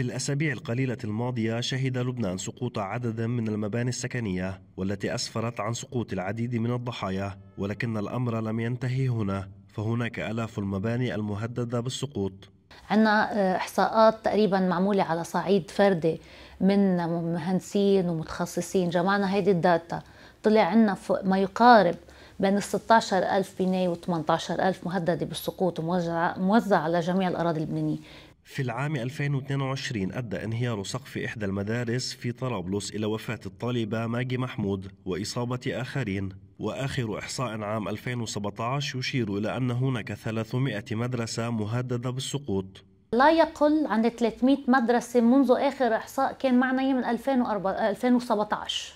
في الأسابيع القليلة الماضية شهد لبنان سقوط عدد من المباني السكنية والتي أسفرت عن سقوط العديد من الضحايا ولكن الأمر لم ينتهي هنا فهناك آلاف المباني المهددة بالسقوط عندنا آه، إحصاءات تقريبا معمولة على صعيد فردي من مهندسين ومتخصصين جمعنا هيدي الداتا طلع عندنا ما يقارب بين 16 ألف بناية و 18 ألف مهددة بالسقوط وموزعة على جميع الأراضي اللبنانية في العام 2022 أدى انهيار سقف إحدى المدارس في طرابلس إلى وفاة الطالبة ماجي محمود وإصابة آخرين وآخر إحصاء عام 2017 يشير إلى أن هناك 300 مدرسة مهددة بالسقوط لا يقل عن 300 مدرسة منذ آخر إحصاء كان معنا من 2017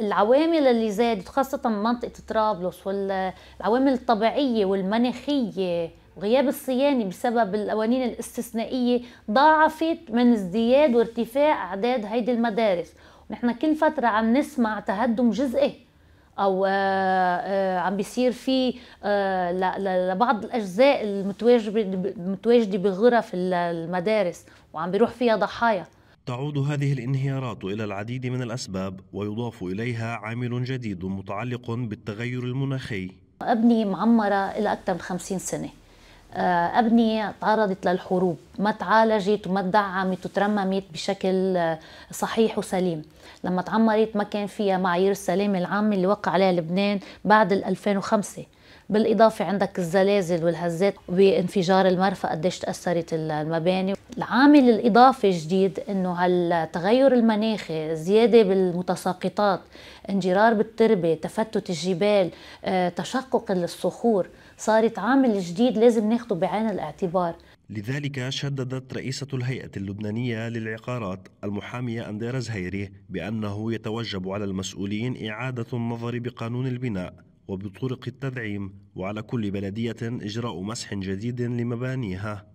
العوامل اللي زادت خاصة من منطقة طرابلس والعوامل الطبيعية والمناخية غياب الصيانة بسبب القوانين الاستثنائية ضاعفت من ازدياد وارتفاع أعداد هيدي المدارس ونحن كل فترة عم نسمع تهدم جزئي أو آه، آه، عم بيصير في آه، لبعض الأجزاء المتواجدة بغرف المدارس وعم بيروح فيها ضحايا تعود هذه الانهيارات الى العديد من الاسباب ويضاف اليها عامل جديد متعلق بالتغير المناخي. ابني معمره الى اكثر من 50 سنه. آه، أبنية تعرضت للحروب ما تعالجت وما تدعمت وترممت بشكل صحيح وسليم لما تعمرت ما كان فيها معايير السلام العام اللي وقع عليها لبنان بعد 2005 بالإضافة عندك الزلازل والهزات وانفجار المرفأ قديش تأثرت المباني العامل الإضافي الجديد إنه هالتغير المناخي زيادة بالمتساقطات انجرار بالتربة تفتت الجبال آه، تشقق الصخور صارت عامل جديد لازم ناخده بعين الاعتبار لذلك شددت رئيسة الهيئة اللبنانية للعقارات المحامية أنديرا زهيري بأنه يتوجب على المسؤولين إعادة النظر بقانون البناء وبطرق التدعيم وعلى كل بلدية إجراء مسح جديد لمبانيها